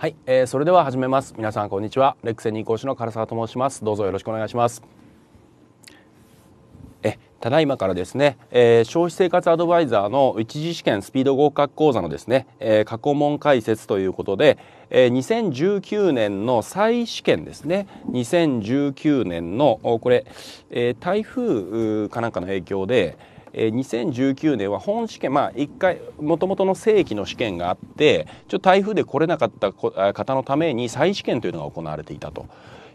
はい、えー、それでは始めます。皆さんこんにちは。レクセニー講師の唐沢と申します。どうぞよろしくお願いします。え、ただいまからですね、えー、消費生活アドバイザーの一次試験スピード合格講座のですね、えー、過去問解説ということで、えー、2019年の再試験ですね、2019年のこれ、え台風かなんかの影響で。え2019年は本試験まあ一回もともとの正規の試験があってちょっと台風で来れなかった方のために再試験というのが行われていたと。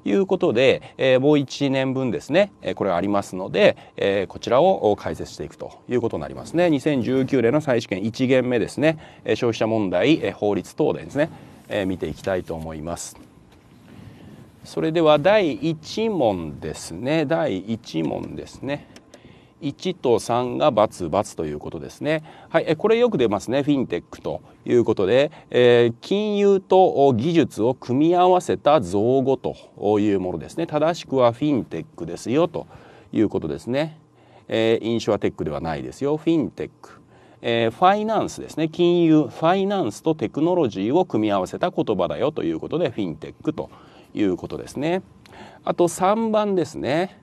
いうことで、えもう1年分ですね、えこれありますので、えこちらを解説していくということになりますね。2019年の再試験1限目ですね、え消費者問題、え法律等でですね、え見ていきたいと思います。それでは第1問ですね第1問ですね1と3が×、×ということですね。はい、これよく出ますね。フィンテックということで、えー、金融と技術を組み合わせた造語というものですね。正しくはフィンテックですよということですね。えー、インシュアテックではないですよ。フィンテック。えー、ファイナンスですね金融ファイナンスとテクノロジーを組み合わせた言葉だよということでフィンテックということですねあと3番ですね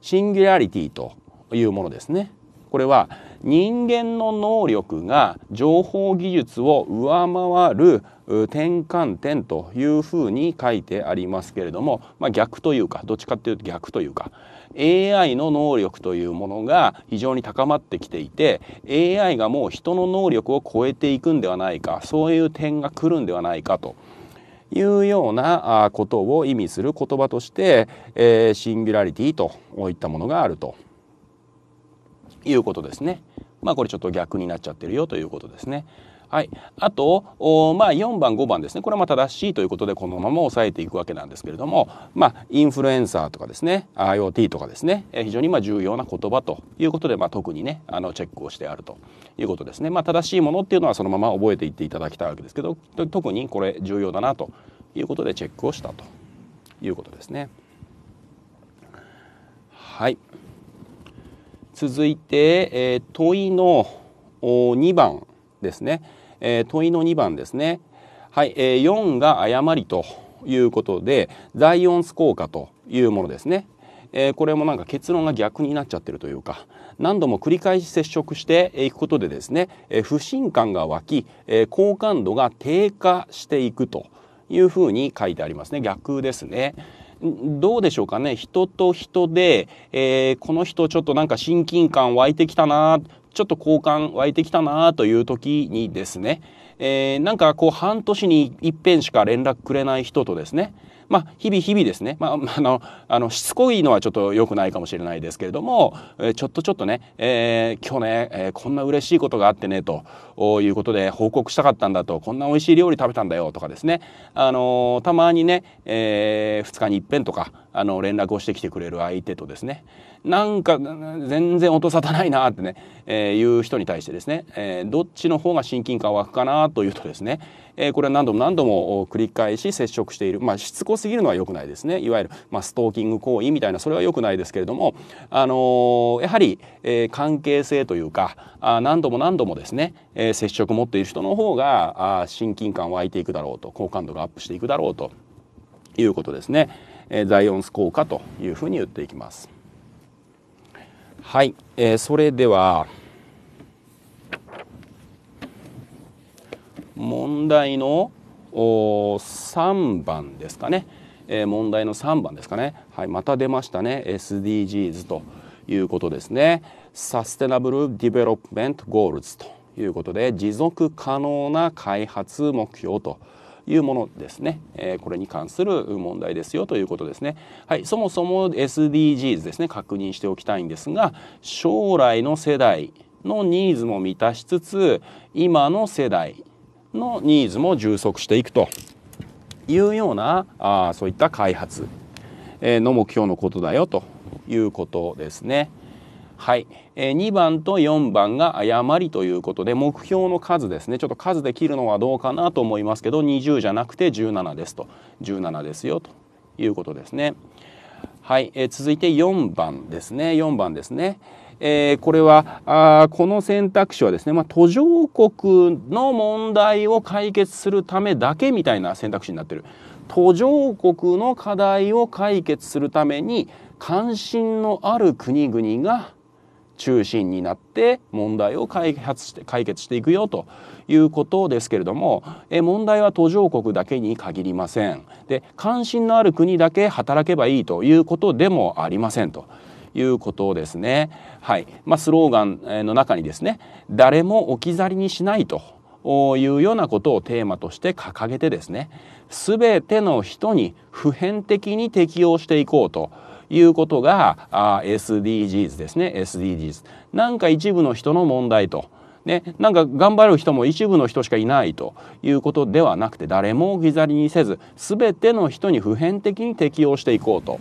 シンギュラリティというものですね。これは人間の能力が情報技術を上回る転換点というふうに書いてありますけれども、まあ、逆というかどっちかっていうと逆というか AI の能力というものが非常に高まってきていて AI がもう人の能力を超えていくんではないかそういう点が来るんではないかと。いうようなことを意味する言葉として、えー、シンギュラリティといったものがあるということですね。まあこれちょっと逆になっちゃってるよということですね。はい、あとまあ、4番5番ですねこれはま正しいということでこのまま抑えていくわけなんですけれども、まあ、インフルエンサーとかですね IoT とかですね非常にま重要な言葉ということで、まあ、特にねあのチェックをしてあるということですね、ま正しいものっていうのはそのまま覚えていっていただきたいわけですけど特にこれ重要だなということでチェックをしたということですね。はい続いて、え問いの2番ですね、え問いの2番ですねはい、え4が誤りということでザイオンス効果というものですね、えこれもなんか結論が逆になっちゃってるというか何度も繰り返し接触していくことでですね、え不信感が湧き、え好感度が低下していくというふうに書いてありますね逆ですね。どうでしょうかね人と人で、えー、この人ちょっとなんか親近感湧いてきたなちょっと好感湧いてきたなという時にですね、えー、なんかこう半年に一遍しか連絡くれない人とですねまあ、日々日々ですね、まあ、あのあのしつこいのはちょっと良くないかもしれないですけれども、ちょっとちょっとね、えー、今日ね、えー、こんな嬉しいことがあってねということで報告したかったんだとこんな美味しい料理食べたんだよとかですね、あのたまにね、えー、2日に一遍とかあの連絡をしてきてくれる相手とですねなんか全然音沙汰ないなってね、えー、いう人に対してですね、えー、どっちの方が親近感湧くかなというとですねえー、これは何度も何度も繰り返し接触している、まあ、しつこすぎるのは良くないですねいわゆる、まあ、ストーキング行為みたいなそれは良くないですけれども、あのー、やはり、えー、関係性というかあ何度も何度もですね、えー、接触持っている人の方があ親近感湧いていくだろうと好感度がアップしていくだろうということですね、えー、ザイオンス効果というふうに言っていきます。はい、えー、それでは問題の3番ですかね、えー、問題の3番ですかね、はい、また出ましたね SDGs ということですねサステナブル・ディベロップメント・ゴールズということで持続可能な開発目標というものですね、えー、これに関する問題ですよということですねはいそもそも SDGs ですね確認しておきたいんですが将来の世代のニーズも満たしつつ今の世代のニーズも充足していくというようなあそういった開発の目標のことだよということですね。はい、え2番と4番が誤りということで目標の数ですねちょっと数で切るのはどうかなと思いますけど20じゃなくて17ですと17ですよということですね。はい、え続いて4番ですね4番ですね。えー、これはあこの選択肢はですね、まあ、途上国の問題を解決するためだけみたいな選択肢になってる。途上国の課題を解決するために関心のある国々が中心になって問題を解発して解決していくよということですけれどもえ問題は途上国だけに限りませんで関心のある国だけ働けばいいということでもありませんということですね。はいまあ、スローガンの中にですね「誰も置き去りにしない」というようなことをテーマとして掲げてですね全ての人に普遍的に適応していこうと。いうことがあ SDGs ですね SDGs なんか一部の人の問題とね、なんか頑張る人も一部の人しかいないということではなくて誰も置き去りにせず全ての人に普遍的に適応していこうと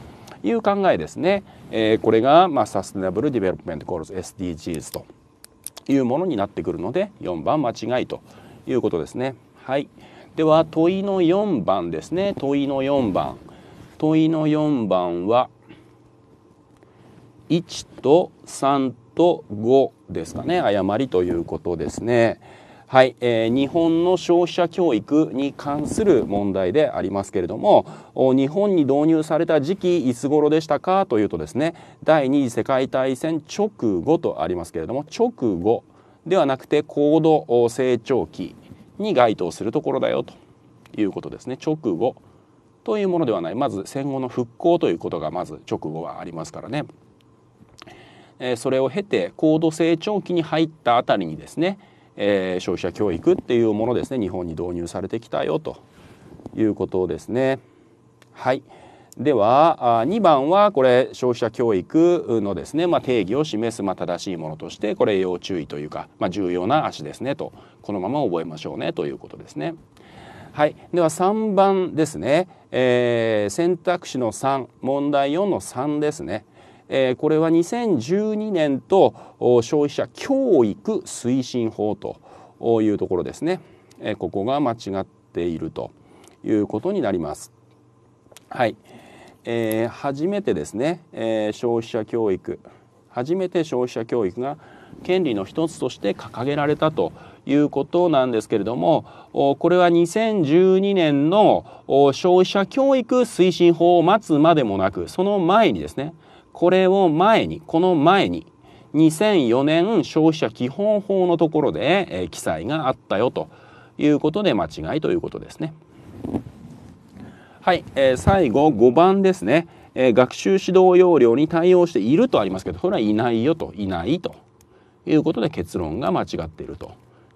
いう考えですね、えー、これが、まあ、サステナブル・ディベロップメント・コールズ SDGs というものになってくるので4番間違いということですね。はい、では問いの4番ですね問いの4番問いの4番は1と3と5ですかね誤りということですね。はい、えー、日本の消費者教育に関する問題でありますけれども日本に導入された時期いつ頃でしたかというとですね第二次世界大戦直後とありますけれども直後ではなくて高度成長期に該当するところだよということですね直後というものではないまず戦後の復興ということがまず直後はありますからね、えそれを経て高度成長期に入ったあたりにですねえー、消費者教育っていうものですね日本に導入されてきたよということですね。はいでは2番はこれ消費者教育のですね、まあ、定義を示すまあ正しいものとしてこれ要注意というか、まあ、重要な足ですねとこのまま覚えましょうねということですね。はい、では3番ですね、えー、選択肢の3問題4の3ですね。えー、これは2012年と消費者教育推進法というところですね、えー、ここが間違っているということになります。はい、えー、初めてですね、えー、消費者教育初めて消費者教育が権利の一つとして掲げられたということなんですけれどもこれは2012年の消費者教育推進法を待つまでもなくその前にですねこれを前にこの前に2004年消費者基本法のところで、えー、記載があったよということで間違いということですね。はい、えー、最後5番ですね、えー、学習指導要領に対応しているとありますけどこれはいないよといないということで結論が間違っていると。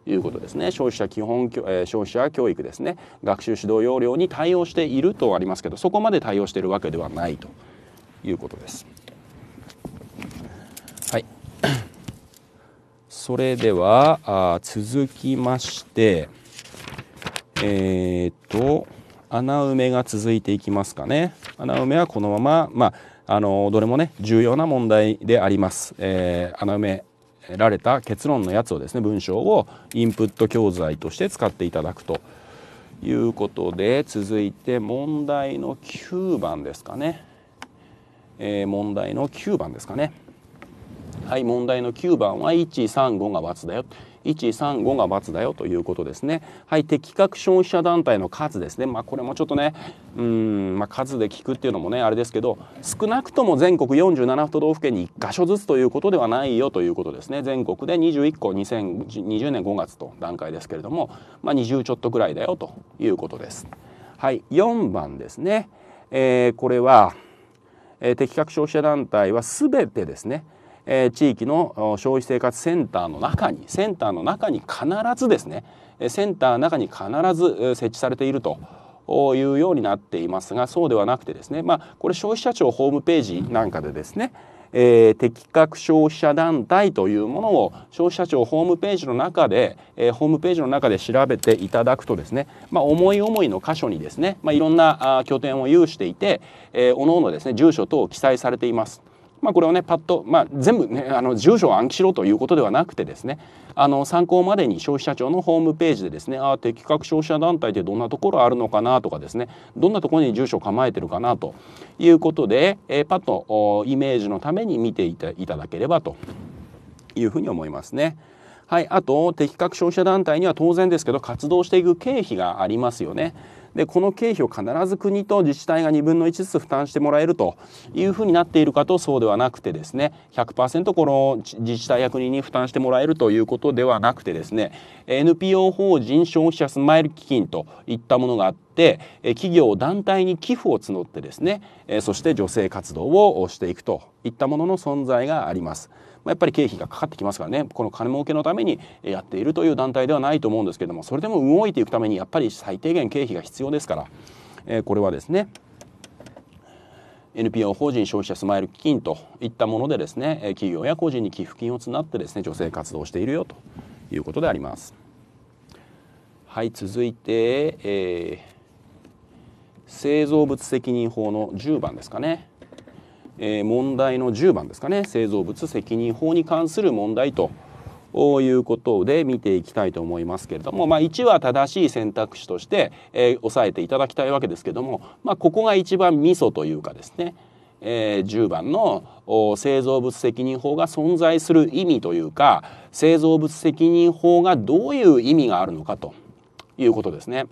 いうことですね消費者基本、えー、消費者教育ですね学習指導要領に対応しているとありますけどそこまで対応しているわけではないということです。それではあ続きましてえー、っと穴埋めが続いていきますかね穴埋めはこのまままああのどれもね重要な問題であります、えー、穴埋められた結論のやつをですね文章をインプット教材として使っていただくということで続いて問題の9番ですかね、えー、問題の9番ですかねはい問題の9番は135が×だよ135が×だよということですねはい適格消費者団体の数ですねまあこれもちょっとねうん、まあ、数で聞くっていうのもねあれですけど少なくとも全国47都道府県に1箇所ずつということではないよということですね全国で21個2020年5月と段階ですけれども、まあ、20ちょっとぐらいだよということですはい4番ですね、えー、これは、えー、適格消費者団体は全てですねえ地域の消費生活センターの中にセンターの中に必ずですねセンターの中に必ず設置されていると。いうようになっていますがそうではなくてですねまあこれ消費者庁ホームページなんかでですね、えー、適格消費者団体というものを消費者庁ホームページの中で、えー、ホームページの中で調べていただくとですね、まあ、思い思いの箇所にですね、まあ、いろんな拠点を有していて、えー、おのおのですね住所等を記載されています。まあ、これをねパッと、まあ、全部ねあの住所を暗記しろということではなくてですねあの参考までに消費者庁のホームページでですねあ適格消費者団体ってどんなところあるのかなとかですねどんなところに住所を構えてるかなということで、えー、パッとイメージのために見ていたいただければというふうに思いますね。はい、あと適格消費者団体には当然ですけど活動していく経費がありますよね。でこの経費を必ず国と自治体が2分の1ずつ負担してもらえるというふうになっているかとそうではなくてですね100%この自治体や国に負担してもらえるということではなくてですね NPO 法人消費者スマイル基金といったものがあって企業団体に寄付を募ってですねそして女性活動をしていくといったものの存在があります。まあ、やっぱり経費がかかってきますからねこの金儲けのためにやっているという団体ではないと思うんですけどもそれでも動いていくためにやっぱり最低限経費が必要ですから、えー、これはですね NPO 法人消費者スマイル基金といったものでですね企業や個人に寄付金を募ってですね女性活動しているよということであります。はい続いて、えー、製造物責任法の10番ですかねえー、問題の10番ですかね製造物責任法に関する問題ということで見ていきたいと思いますけれども、まあ、1は正しい選択肢として、えー、さえていただきたいわけですけども、まあ、ここが一番ミソというかですね、えー、10番の製造物責任法が存在する意味というか製造物責任法がどういう意味があるのかということですね。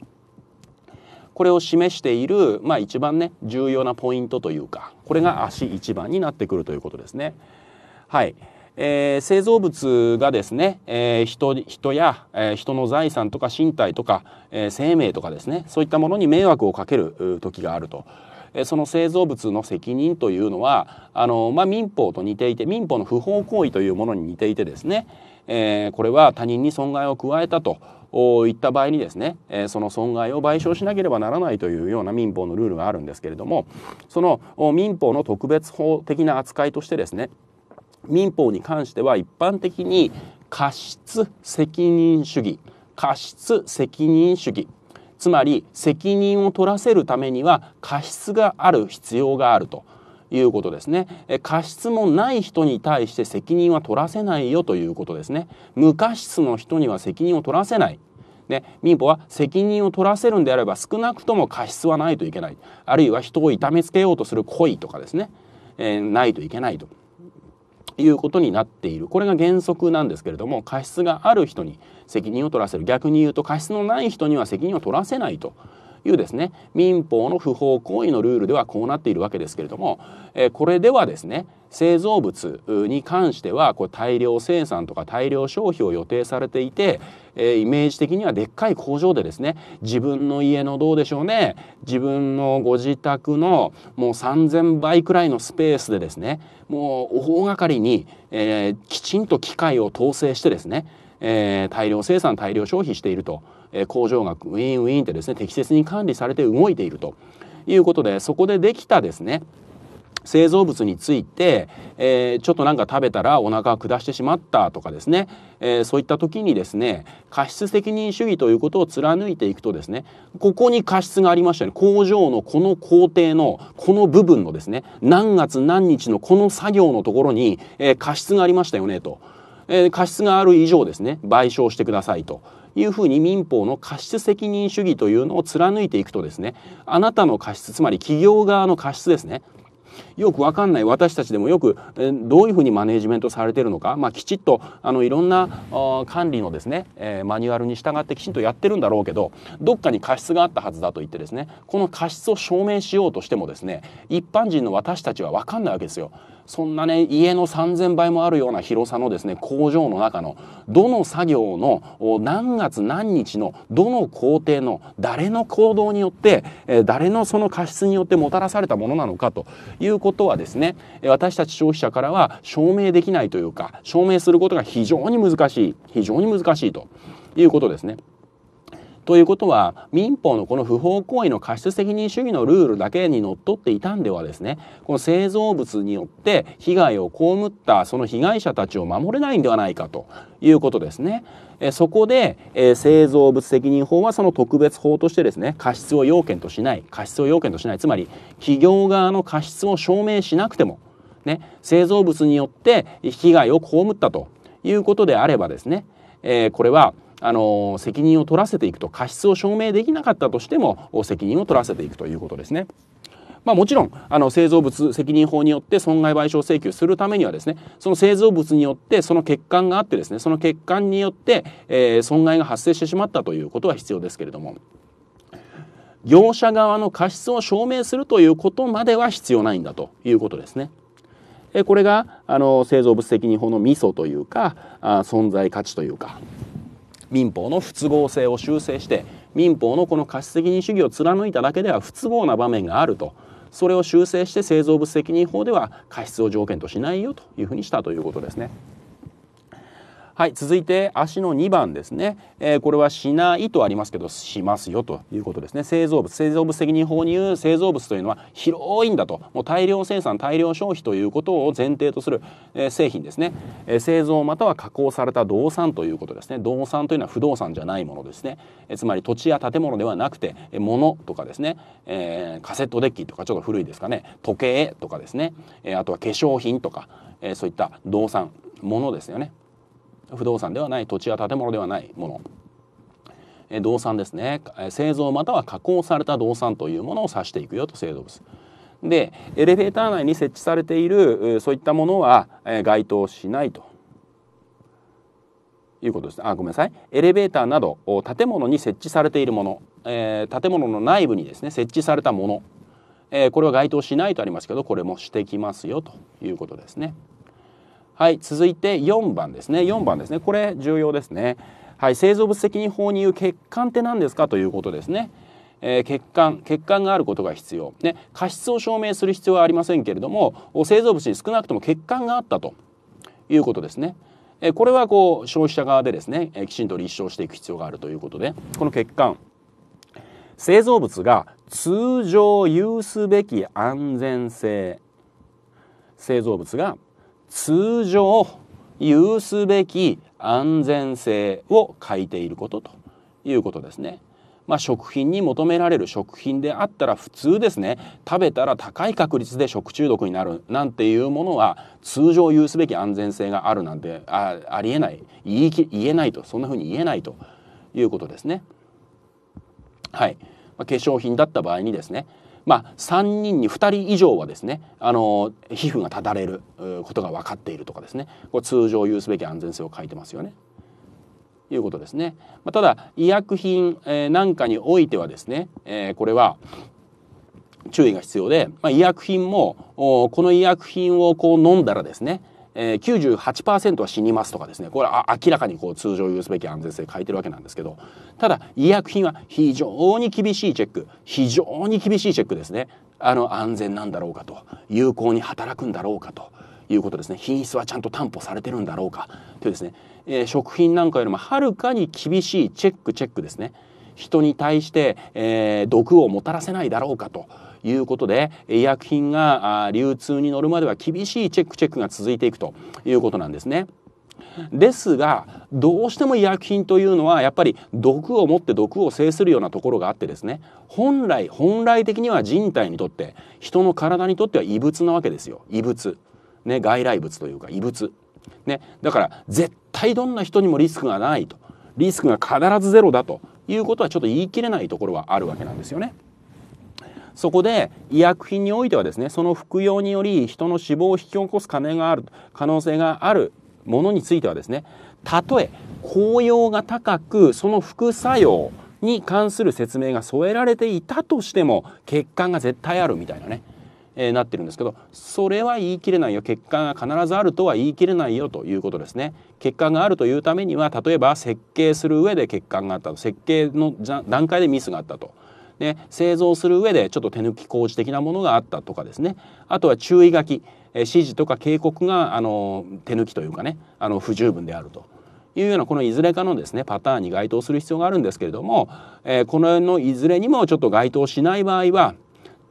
これを示している、まあ、一番ね重要なポイントというかこれが足一番になってくるということですね。はいえー、製造物がですね、えー、人人や、えー、人の財産とか身体とか、えー、生命とかですねそういったものに迷惑をかける時があると。えー、その製造物の責任というのはあの、まあ、民法と似ていて民法の不法行為というものに似ていてですね、えー、これは他人に損害を加えたといった場合にですね、えその損害を賠償しなければならないというような民法のルールがあるんですけれどもその民法の特別法的な扱いとしてですね民法に関しては一般的に過失責任主義過失責任主義つまり責任を取らせるためには過失がある必要があるということですね、え過失もない人に対して責任は取らせないよということですね無過失の人には責任を取らせないね、民法は責任を取らせるんであれば少なくとも過失はないといけないあるいは人を痛めつけようとする故意とかですね、えー、ないといけないということになっているこれが原則なんですけれども過失がある人に責任を取らせる逆に言うと過失のない人には責任を取らせないというですね民法の不法行為のルールではこうなっているわけですけれども、えこれではですね製造物に関してはこう大量生産とか大量消費を予定されていて、えイメージ的にはでっかい工場でですね自分の家のどうでしょうね自分のご自宅のもう3,000倍くらいのスペースでですねもう大掛かりに、えー、きちんと機械を統制してですね、えー、大量生産大量消費していると。え工場がウィンウィンってですね適切に管理されて動いているということでそこでできたですね製造物について、えー、ちょっとなんか食べたらお腹下してしまったとかですね、えー、そういった時にですね過失責任主義ということを貫いていくとですねここに過失がありましたよね工場のこの工程のこの部分のですね何月何日のこの作業のところに、えー、過失がありましたよねと。え過失がある以上ですね賠償してくださいというふうに民法の過失責任主義というのを貫いていくとですねあなたの過失つまり企業側の過失ですねよくわかんない私たちでもよく、えどういうふうにマネジメントされてるのか、まあ、きちっとあのいろんな管理のですね、えー、マニュアルに従ってきちんとやってるんだろうけどどっかに過失があったはずだと言ってですねこの過失を証明しようとしてもですね一般人の私たちはわかんないわけですよ。そんなね家の3,000倍もあるような広さのですね工場の中のどの作業の何月何日のどの工程の誰の行動によって、えー、誰のその過失によってもたらされたものなのかということことはですね私たち消費者からは証明できないというか証明することが非常に難しい非常に難しいということですね。ということは民法のこの不法行為の過失責任主義のルールだけにのっとっていたんではですねこの製造物によって被害を被ったその被害者たちを守れないんではないかということですね。えそこで、え製造物責任法はその特別法としてですね過失を要件としない過失を要件としないつまり企業側の過失を証明しなくても、ね、製造物によって被害を被ったということであればですね、えー、これはあの責任を取らせていくと過失を証明できなかったとしても責任を取らせていくということですね。まあ、もちろんあの製造物責任法によって損害賠償請求するためにはですねその製造物によってその欠陥があってですねその欠陥によって、えー、損害が発生してしまったということは必要ですけれども業者側の過失を証明するということまでは必要ないんだということですね。えこれがあの製造物責任法のミソというかあ存在価値というか民法の不都合性を修正して民法のこの貸し責任主義を貫いただけでは不都合な場面があるとそれを修正して製造物責任法では過失を条件としないよというふうにしたということですね。はい、続いて足の2番ですね、えー、これはしないとありますけどしますよということですね製造物製造物責任法にいう製造物というのは広いんだともう大量生産大量消費ということを前提とする、えー、製品ですね、えー、製造または加工された動産ということですね動産というのは不動産じゃないものですね、えつまり土地や建物ではなくて物とかですね、えカセットデッキとかちょっと古いですかね時計とかですね、えあとは化粧品とか、えそういった動産物ですよね不動産ではない土地や建物ではないものえ動産ですね製造または加工された動産というものを指していくよと製造物でエレベーター内に設置されているそういったものは該当しないということです。あ、ごめんなさい。エレベーターなど建物に設置されているもの、えー、建物の内部にですね設置されたもの、えー、これは該当しないとありますけど、これもしてきますよということですね。はい続いて4番ですね4番ですねこれ重要ですねはい製造物責任法にいう欠陥って何ですかということですねえー、欠陥欠陥があることが必要、ね、過失を証明する必要はありませんけれども製造物に少なくとも欠陥があったということですね。えー、これはこう消費者側でですね、えー、きちんと立証していく必要があるということでこの欠陥製造物が通常有すべき安全性製造物が通常有すべき安全性を欠いていることということですね。まあ、食品に求められる食品であったら普通ですね食べたら高い確率で食中毒になるなんていうものは通常有すべき安全性があるなんてあありえない言い言えないとそんなふうに言えないということですね。はい、まあ、化粧品だった場合にですねまあ、3人に2人以上はですねあの皮膚がただれることが分かっているとかですねこれ通常有すべき安全性を書いてますよね。いうことですね。まあ、ただ医薬品、えー、なんかにおいてはですね、えー、これは注意が必要で、まあ、医薬品もこの医薬品をこう飲んだらですね、えー、98%は死にますとかですねこれは明らかにこう通常有すべき安全性書いてるわけなんですけどただ医薬品は非常に厳しいチェック非常に厳しいチェックですねあの安全なんだろうかと有効に働くんだろうかということですね品質はちゃんと担保されてるんだろうかというですね、えー、食品なんかよりもはるかに厳しいチェックチェックですね人に対して、えー、毒をもたらせないだろうかということで医薬品が流通に乗るまでは厳しいチェックチェックが続いていくということなんですね。ですがどうしても医薬品というのはやっぱり毒を持って毒を制するようなところがあってですね本来本来的には人体にとって人の体にとっては異物なわけですよ異物、ね、外来物というか異物、ね、だから絶対どんな人にもリスクがないとリスクが必ずゼロだということはちょっと言い切れないところはあるわけなんですよね。そこで医薬品においてはですねその服用により人の死亡を引き起こす可能がある可能性があるものについてはですねたとえ効用が高くその副作用に関する説明が添えられていたとしても欠陥が絶対あるみたいなね、えー、なってるんですけどそれは言い切れないよ欠陥が必ずあるとは言い切れないよということですね欠陥があるというためには例えば設計する上で欠陥があったと設計の段階でミスがあったとで製造する上でちょっと手抜き工事的なものがあったとかですねあとは注意書き指示とか警告があの手抜きというかねあの不十分であるというようなこのいずれかのですねパターンに該当する必要があるんですけれども、えー、この辺のいずれにもちょっと該当しない場合は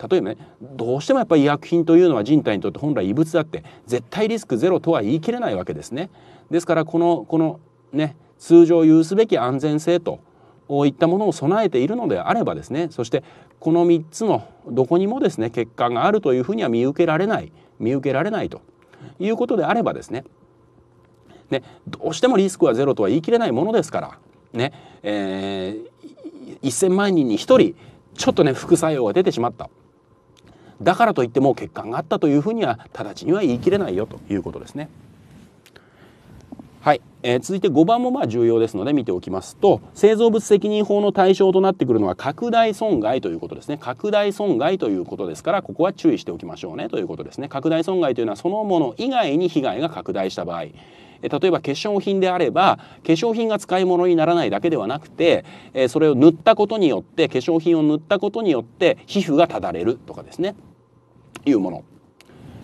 例えばねどうしてもやっぱり医薬品というのは人体にとって本来異物だって絶対リスクゼロとは言い切れないわけですね。ですからこのこのね通常有すべき安全性とこういったものを備えているのであればですねそしてこの3つのどこにもですね欠陥があるというふうには見受けられない見受けられないということであればですねねどうしてもリスクはゼロとは言い切れないものですからね、えー、1,000万人に1人ちょっとね副作用が出てしまっただからといってもう欠陥があったというふうには直ちには言い切れないよということですね。はい、えー、続いて5番もまあ重要ですので見ておきますと製造物責任法の対象となってくるのは拡大損害ということですね拡大損害ということですからここは注意しておきましょうねということですね拡大損害というのはそのもの以外に被害が拡大した場合例えば化粧品であれば化粧品が使い物にならないだけではなくてそれを塗ったことによって化粧品を塗ったことによって皮膚がただれるとかですねいうも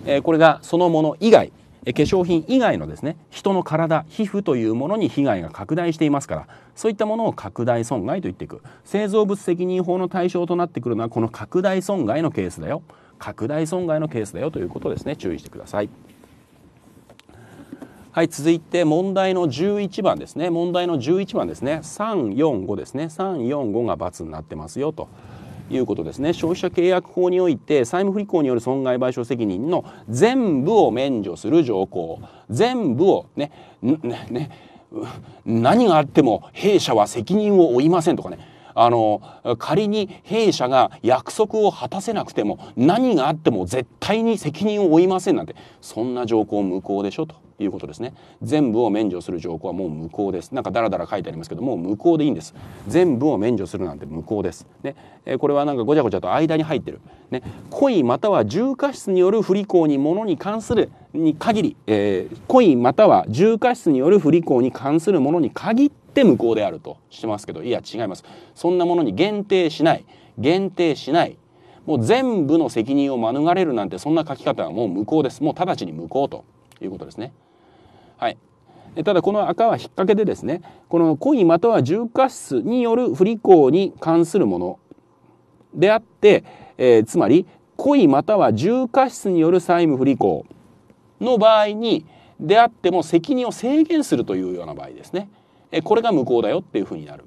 のこれがそのもの以外化粧品以外のですね人の体皮膚というものに被害が拡大していますからそういったものを拡大損害と言っていく製造物責任法の対象となってくるのはこの拡大損害のケースだよ拡大損害のケースだよということですね注意してください。はい、続いて問題の11番ですね。問題の11番ですね。345ですね。345が×になってますよと。いうことですね消費者契約法において債務不履行による損害賠償責任の全部を免除する条項全部をねねね何があっても弊社は責任を負いませんとかねあの仮に弊社が約束を果たせなくても何があっても絶対に責任を負いませんなんてそんな条項無効でしょということですね全部を免除する条項はもう無効ですなんかダラダラ書いてありますけどもう無効でいいんです全部を免除するなんて無効ですね、えー、これはなんかごちゃごちゃと間に入ってるね故意または重過失による不履行にものに関するに限り、えー、故意または重過失による不履行に関するものに限って無効であるとしてますけどいや違いますそんなものに限定しない限定しないもう全部の責任を免れるなんてそんな書き方はもう無効ですもう直ちに無効ということですね。はいただこの赤は引っ掛けでですねこの故意または重過失による不履行に関するものであって、えー、つまり故意または重過失による債務不履行の場合にであっても責任を制限するというような場合ですね、えー、これが無効だよっていうふうになる。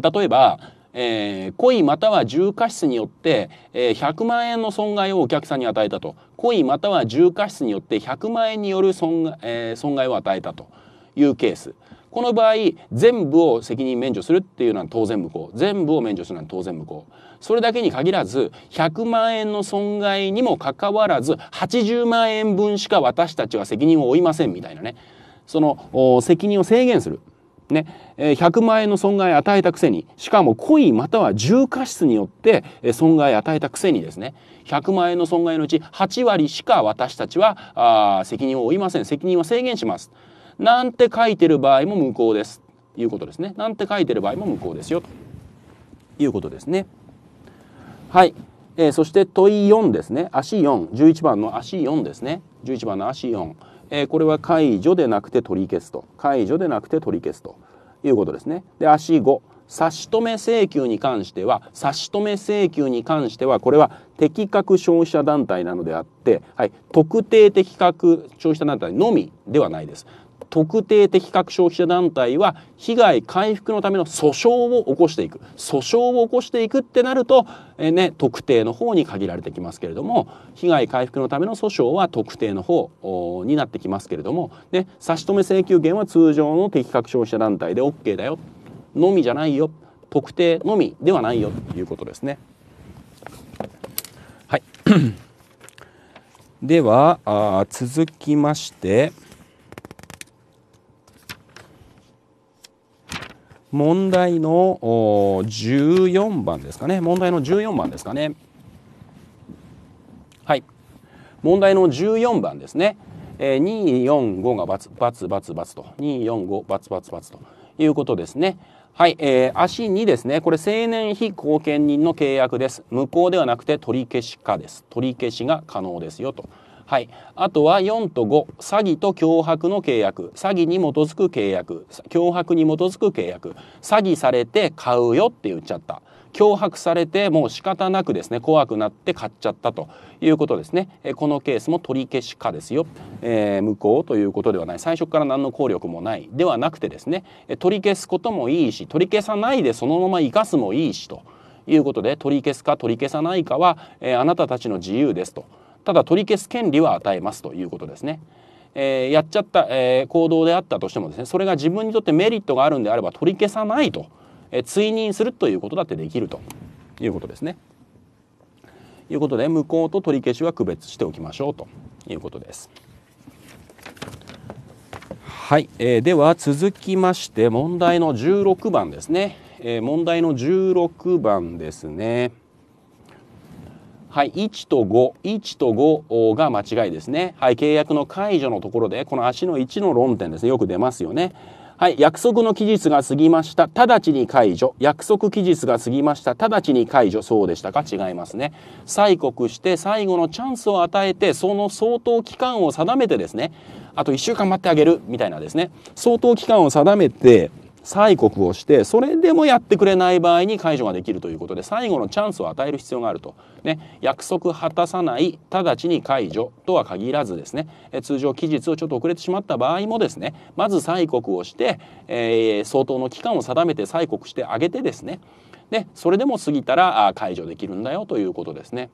例えばえー、故意または重過失によって、えー、100万円の損害をお客さんに与えたと故意または重過失によって100万円による損害,、えー、損害を与えたというケースこの場合全部を責任免除するっていうのは当然無効全部を免除するのは当然無効それだけに限らず100万円の損害にもかかわらず80万円分しか私たちは責任を負いませんみたいなねその責任を制限するね、100万円の損害を与えたくせにしかも故意または重過失によって損害を与えたくせにですね100万円の損害のうち8割しか私たちはあ責任を負いません責任は制限しますなんて書いてる場合も無効ですということですねなんて書いてる場合も無効ですよということですねはい、えー、そして問い4ですね足411番の足4ですね11番の足4えこれは解除でなくて取り消すと解除でなくて取り消すということですね。で足5差し止め請求に関しては差し止め請求に関してはこれは適格消費者団体なのであって、はい、特定適格消費者団体のみではないです。特定的確消費者団体は被害回復のための訴訟を起こしていく訴訟を起こしていくってなると、えね、特定の方に限られてきますけれども被害回復のための訴訟は特定の方になってきますけれども、ね、差し止め請求権は通常の的確消費者団体で OK だよのみじゃないよ特定のみではないよということですね。はい ではあ続きまして問題の14番ですかね問題の14番ですかねはい問題の14番ですね、えー、245がバツバツバツバツと245バツバツバツということですねはい、えー、足2ですねこれ成年非後見人の契約です無効ではなくて取り消しかです取り消しが可能ですよとはい、あとは4と5詐欺と脅迫の契約詐欺に基づく契約脅迫に基づく契約詐欺されて買うよって言っちゃった脅迫されてもう仕方なくですね怖くなって買っちゃったということですねこのケースも取り消しかですよ、えー、無効ということではない最初から何の効力もないではなくてですね取り消すこともいいし取り消さないでそのまま生かすもいいしということで取り消すか取り消さないかは、えー、あなたたちの自由ですと。ただ取り消す権利は与えますということですね。えー、やっちゃった、えー、行動であったとしてもですねそれが自分にとってメリットがあるんであれば取り消さないと、えー、追認するということだってできるということですね。いうことで無効と取り消しは区別しておきましょうということです。はい、えー、では続きまして問題の16番ですね、えー、問題の16番ですね。はい、1と5、1と5が間違いですね。はい、契約の解除のところで、この足の1の論点ですね。よく出ますよね。はい、約束の期日が過ぎました。直ちに解除。約束期日が過ぎました。直ちに解除。そうでしたか違いますね。催告して最後のチャンスを与えて、その相当期間を定めてですね、あと1週間待ってあげる、みたいなですね、相当期間を定めて、催告をしてそれでもやってくれない場合に解除ができるということで最後のチャンスを与える必要があると、ね、約束果たさない直ちに解除とは限らずですね通常期日をちょっと遅れてしまった場合もですねまず催告をして、えー、相当の期間を定めて催告してあげてですねでそれでも過ぎたら解除できるんだよということですね。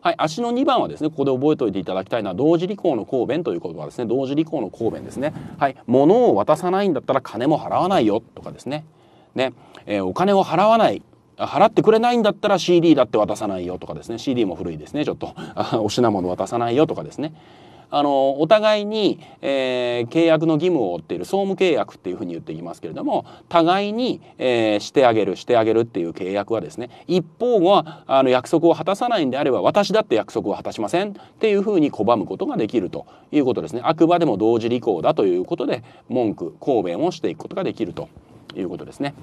はい、足の2番はですねここで覚えておいていただきたいのは同時履行の公弁という言葉ですね同時履行の公弁ですねはい物を渡さないんだったら金も払わないよとかですねね、えー、お金を払わない払ってくれないんだったら CD だって渡さないよとかですね CD も古いですねちょっとお品物渡さないよとかですねあのお互いに、えー、契約の義務を負っている総務契約っていうふうに言っていますけれども互いに、えー、してあげるしてあげるっていう契約はですね一方はあの約束を果たさないんであれば私だって約束を果たしませんっていうふうに拒むことができるということですねあくまでも同時履行だということで文句抗弁をしていくことができるということですね。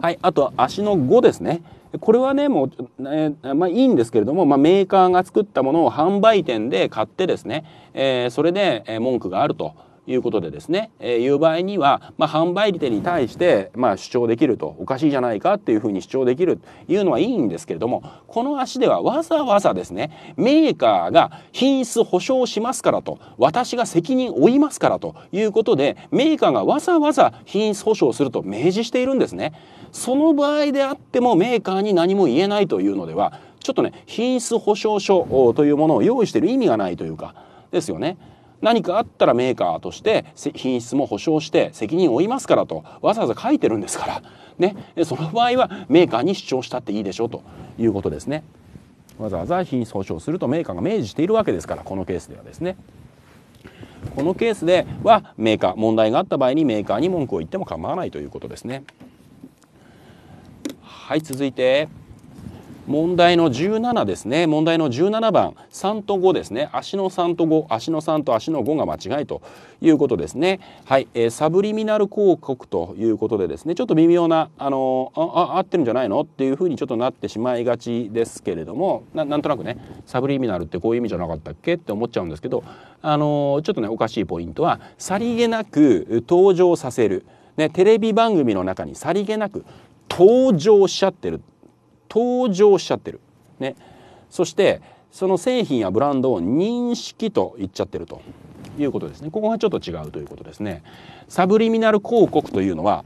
はい、あと足の5ですね。これはねもう、えー、まあ、いいんですけれども、まあ、メーカーが作ったものを販売店で買ってですね、えー、それで文句があると。いうことでですね、えー、いう場合には、まあ、販売手に対して、まあ、主張できるとおかしいじゃないかっていうふうに主張できるというのはいいんですけれどもこの足ではわざわざですねメーカーが品質保証しますからと私が責任負いますからということでメーカーがわざわざ品質保証すると明示しているんですね。その場合であってもメーカーに何も言えないというのではちょっとね品質保証書というものを用意している意味がないというかですよね。何かあったらメーカーとして品質も保証して責任を負いますからとわざわざ書いてるんですから、ね、その場合はメーカーに主張したっていいでしょうということですね。わざわざ品質保証するとメーカーが明示しているわけですからこのケースではですね。このケースではメーカー問題があった場合にメーカーに文句を言っても構わないということですね。はい続いて問題の17ですね問題の17番3と5ですね足の3と5足の3と足の5が間違いということですねはい、えー、サブリミナル広告ということでですねちょっと微妙なあのあ合ってるんじゃないのっていうふうにちょっとなってしまいがちですけれどもなんとなくねサブリミナルってこういう意味じゃなかったっけって思っちゃうんですけどあのちょっとねおかしいポイントはさりげなく登場させる、ね、テレビ番組の中にさりげなく登場しちゃってる登場しちゃってる。ね、そしてその製品やブランドを認識と言っちゃってるということですね。ここがちょっと違うということですね。サブリミナル広告というのは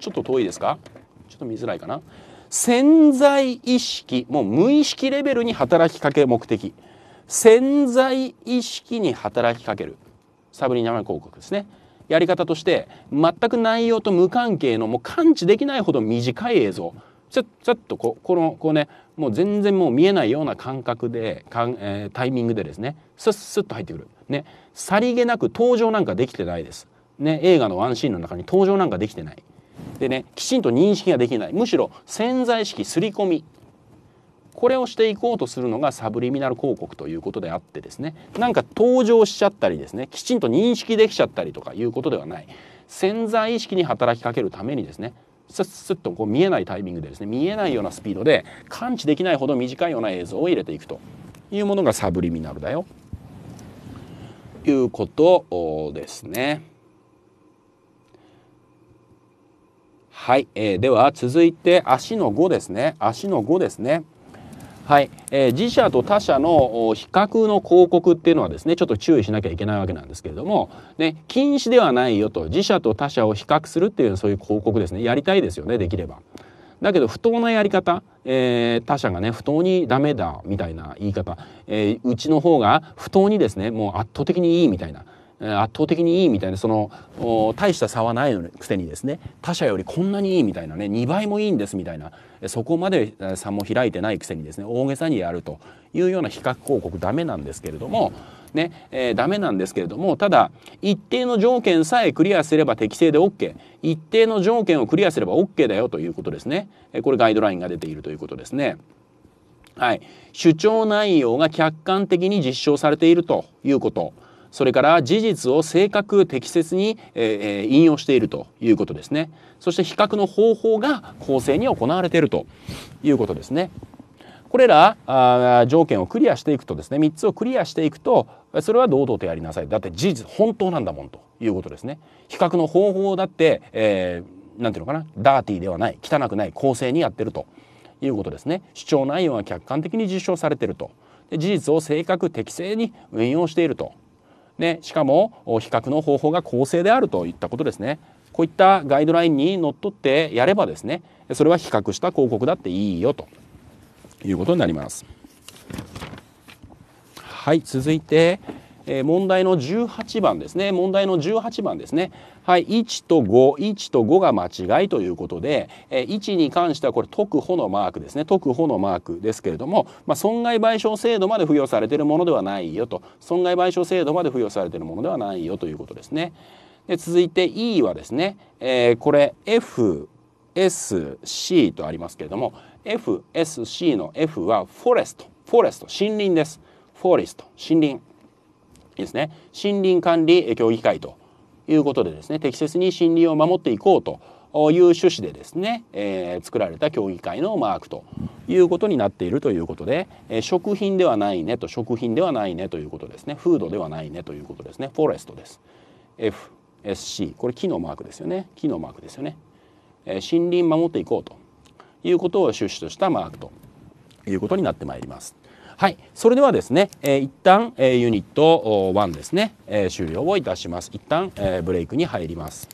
ちょっと遠いですか？ちょっと見づらいかな。潜在意識もう無意識レベルに働きかけ目的潜在意識に働きかけるサブリミナル広告ですね。やり方として全く内容と無関係のもう感知できないほど短い映像ちょっとここのこうねもう全然もう見えないような感覚でかん、えー、タイミングでですねスッスッと入ってくる、ね、さりげなく登場なんかできてないです、ね、映画のワンシーンの中に登場なんかできてないでねきちんと認識ができないむしろ潜在意識刷り込みこれをしていこうとするのがサブリミナル広告ということであってですねなんか登場しちゃったりですねきちんと認識できちゃったりとかいうことではない潜在意識に働きかけるためにですねスッスッとこう見えないタイミングでですね見えないようなスピードで感知できないほど短いような映像を入れていくというものがサブリミナルだよいうことですね。はい、えー、では続いて足の5ですね足の5ですね。はい、えー、自社と他社の比較の広告っていうのはですねちょっと注意しなきゃいけないわけなんですけれども、ね、禁止ではないよと自社と他社を比較するっていうそういう広告ですねやりたいですよねできれば。だけど不当なやり方、えー、他社がね不当にダメだみたいな言い方、えー、うちの方が不当にですねもう圧倒的にいいみたいな圧倒的にいいみたいなその大した差はないのくせにですね他社よりこんなにいいみたいなね2倍もいいんですみたいなそこまで差も開いてないくせにですね大げさにやるというような比較広告ダメなんですけれども。ねえー、ダメなんですけれどもただ一定の条件さえクリアすれば適正で OK 一定の条件をクリアすれば OK だよということですね、えこれガイドラインが出ているということですね。はい、主張内容が客観的に実証されているということそれから事実を正確適切に、えー、引用しているということですねそして比較の方法が公正に行われているということですねこれらあ条件をクリアしていくとですね3つをクリアしていくとそれは堂々とやりなさいだって事実本当なんだもんということですね比較の方法だって、えー、なんていうのかなダーティーではない汚くない公正にやってるということですね主張内容は客観的に実証されているとで事実を正確適正に運用しているとね、しかも比較の方法が公正であるといったことですねこういったガイドラインにのっとってやればですねそれは比較した広告だっていいよということになります。はい続いてえー、問題の18番ですね問題の18番ですねはい1と51と5が間違いということで、えー、1に関してはこれ特保のマークですね特保のマークですけれども、まあ、損害賠償制度まで付与されているものではないよと損害賠償制度まで付与されているものではないよということですね。で続いて E はですね、えー、これ FSC とありますけれども FSC の F はフォレストフォレスト森林ですフォレスト森林いいですね森林管理協議会ということでですね適切に森林を守っていこうという趣旨でですね、えー、作られた協議会のマークということになっているということで、えー、食品ではないねと食品ではないねということですねフードではないねということですねフォレストです FSC これ木のマークですよね木のマークですよね、えー、森林守っていこうということを趣旨としたマークということになってまいります。はい、それではですね、えー、一旦、えー、ユニット1ですね、えー、終了をいたします。一旦、えー、ブレイクに入ります。